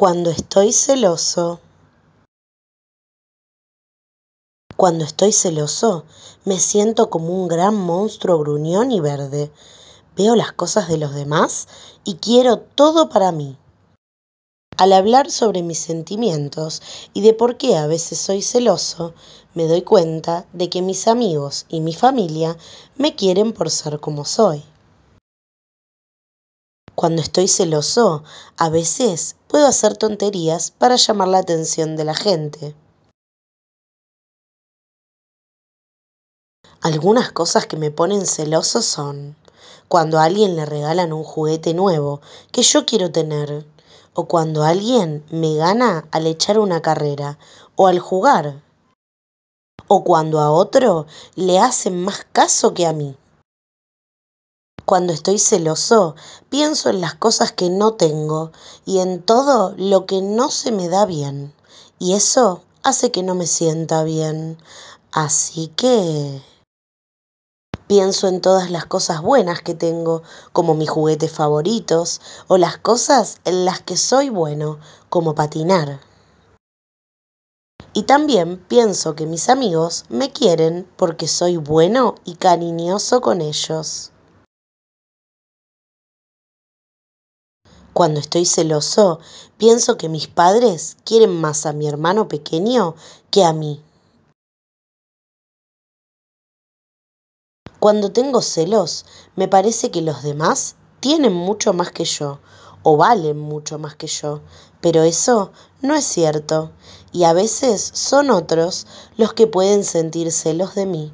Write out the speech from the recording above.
Cuando estoy celoso, cuando estoy celoso, me siento como un gran monstruo gruñón y verde. Veo las cosas de los demás y quiero todo para mí. Al hablar sobre mis sentimientos y de por qué a veces soy celoso, me doy cuenta de que mis amigos y mi familia me quieren por ser como soy. Cuando estoy celoso, a veces puedo hacer tonterías para llamar la atención de la gente. Algunas cosas que me ponen celoso son cuando a alguien le regalan un juguete nuevo que yo quiero tener, o cuando alguien me gana al echar una carrera o al jugar, o cuando a otro le hacen más caso que a mí. Cuando estoy celoso, pienso en las cosas que no tengo y en todo lo que no se me da bien. Y eso hace que no me sienta bien. Así que... Pienso en todas las cosas buenas que tengo, como mis juguetes favoritos, o las cosas en las que soy bueno, como patinar. Y también pienso que mis amigos me quieren porque soy bueno y cariñoso con ellos. Cuando estoy celoso, pienso que mis padres quieren más a mi hermano pequeño que a mí. Cuando tengo celos, me parece que los demás tienen mucho más que yo o valen mucho más que yo, pero eso no es cierto y a veces son otros los que pueden sentir celos de mí.